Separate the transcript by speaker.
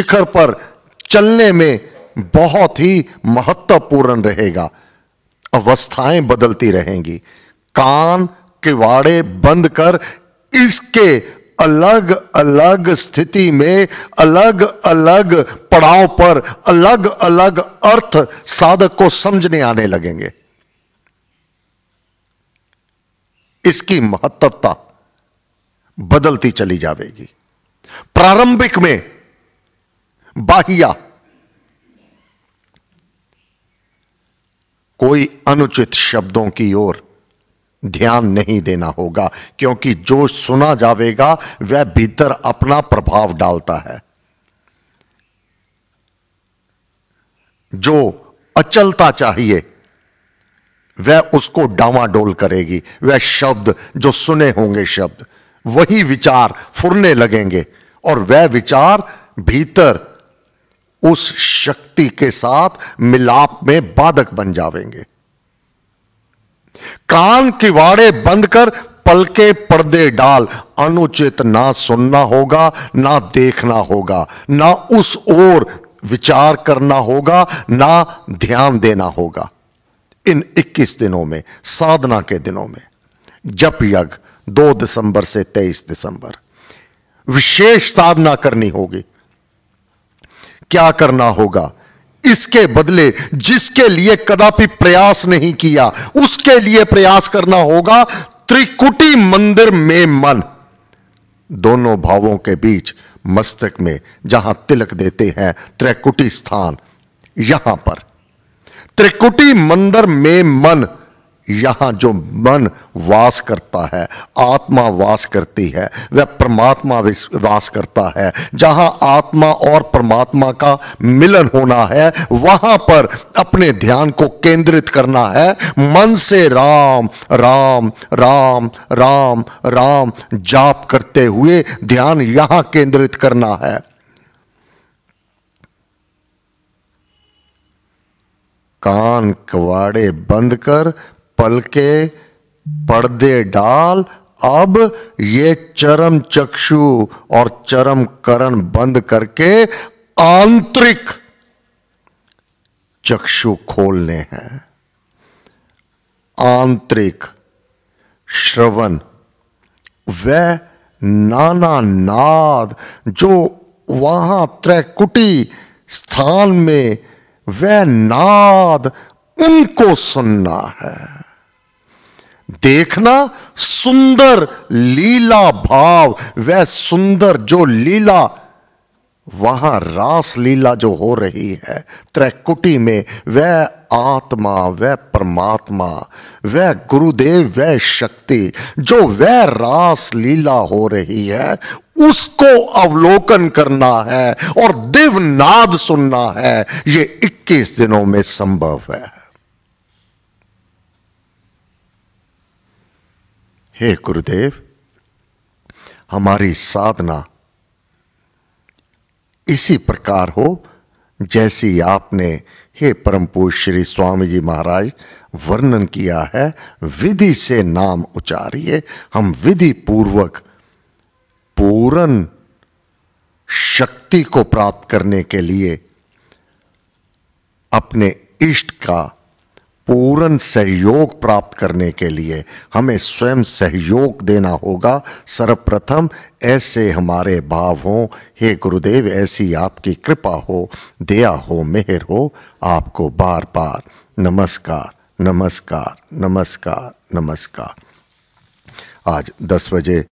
Speaker 1: शिखर पर चलने में बहुत ही महत्वपूर्ण रहेगा अवस्थाएं बदलती रहेंगी कान किवाड़े बंद कर इसके अलग अलग स्थिति में अलग अलग पड़ाव पर अलग अलग अर्थ साधक को समझने आने लगेंगे इसकी महत्वता बदलती चली जाएगी प्रारंभिक में बाहिया कोई अनुचित शब्दों की ओर ध्यान नहीं देना होगा क्योंकि जो सुना जाएगा वह भीतर अपना प्रभाव डालता है जो अचलता चाहिए वह उसको डामाडोल करेगी वह शब्द जो सुने होंगे शब्द वही विचार फुरने लगेंगे और वह विचार भीतर उस शक्ति के साथ मिलाप में बाधक बन जावेंगे कान किवाड़े बंद कर पलके पर्दे डाल अनुचित ना सुनना होगा ना देखना होगा ना उस ओर विचार करना होगा ना ध्यान देना होगा इन 21 दिनों में साधना के दिनों में जप यज्ञ 2 दिसंबर से 23 दिसंबर विशेष साधना करनी होगी क्या करना होगा इसके बदले जिसके लिए कदापि प्रयास नहीं किया उसके लिए प्रयास करना होगा त्रिकुटी मंदिर में मन दोनों भावों के बीच मस्तक में जहां तिलक देते हैं त्रिकुटी स्थान यहां पर त्रिकुटी मंदिर में मन यहाँ जो मन वास करता है आत्मा वास करती है वह परमात्मा वास करता है जहाँ आत्मा और परमात्मा का मिलन होना है वहाँ पर अपने ध्यान को केंद्रित करना है मन से राम राम राम राम राम जाप करते हुए ध्यान यहाँ केंद्रित करना है कान कवाड़े बंद कर पलके पर्दे डाल अब ये चरम चक्षु और चरम करण बंद करके आंतरिक चक्षु खोलने हैं आंतरिक श्रवण वह नाना नाद जो वहां त्रैकुटी स्थान में वह नाद उनको सुनना है देखना सुंदर लीला भाव वह सुंदर जो लीला वहां रास लीला जो हो रही है त्रैकुटी में वह आत्मा वह परमात्मा वह गुरुदेव वह शक्ति जो वह रास लीला हो रही है उसको अवलोकन करना है और देवनाद सुनना है ये 21 दिनों में संभव है हे गुरुदेव हमारी साधना इसी प्रकार हो जैसी आपने हे परम पूज श्री स्वामी जी महाराज वर्णन किया है विधि से नाम उचारिए हम विधि पूर्वक पूर्ण शक्ति को प्राप्त करने के लिए अपने इष्ट का पूर्ण सहयोग प्राप्त करने के लिए हमें स्वयं सहयोग देना होगा सर्वप्रथम ऐसे हमारे भाव हों हे गुरुदेव ऐसी आपकी कृपा हो दया हो मेहर हो आपको बार बार नमस्कार नमस्कार नमस्कार नमस्कार आज दस बजे